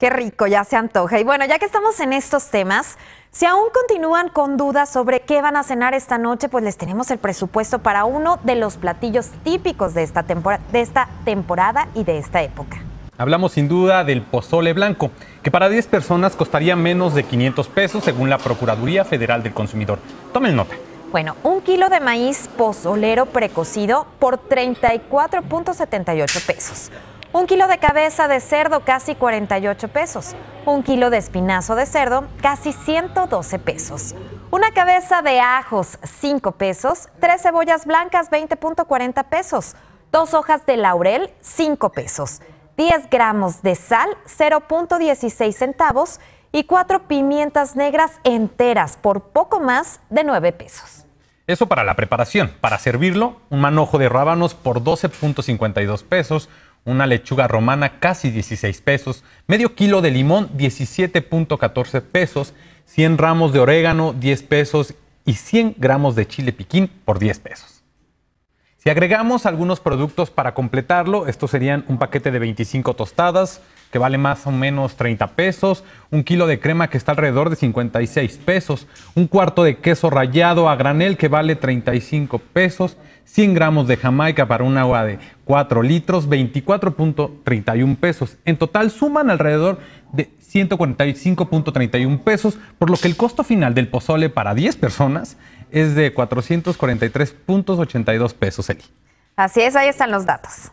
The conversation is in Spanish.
Qué rico, ya se antoja. Y bueno, ya que estamos en estos temas, si aún continúan con dudas sobre qué van a cenar esta noche, pues les tenemos el presupuesto para uno de los platillos típicos de esta, temporada, de esta temporada y de esta época. Hablamos sin duda del pozole blanco, que para 10 personas costaría menos de 500 pesos según la Procuraduría Federal del Consumidor. Tomen nota. Bueno, un kilo de maíz pozolero precocido por 34.78 pesos un kilo de cabeza de cerdo, casi 48 pesos. Un kilo de espinazo de cerdo, casi 112 pesos. Una cabeza de ajos, 5 pesos. Tres cebollas blancas, 20.40 pesos. Dos hojas de laurel, 5 pesos. 10 gramos de sal, 0.16 centavos y cuatro pimientas negras enteras por poco más de 9 pesos. Eso para la preparación. Para servirlo, un manojo de rábanos por 12.52 pesos, una lechuga romana casi 16 pesos, medio kilo de limón 17.14 pesos, 100 ramos de orégano 10 pesos y 100 gramos de chile piquín por 10 pesos. Si agregamos algunos productos para completarlo, estos serían un paquete de 25 tostadas, que vale más o menos 30 pesos, un kilo de crema que está alrededor de 56 pesos, un cuarto de queso rallado a granel que vale 35 pesos, 100 gramos de jamaica para un agua de 4 litros, 24.31 pesos. En total suman alrededor de 145.31 pesos, por lo que el costo final del pozole para 10 personas es de 443.82 pesos, Eli. Así es, ahí están los datos.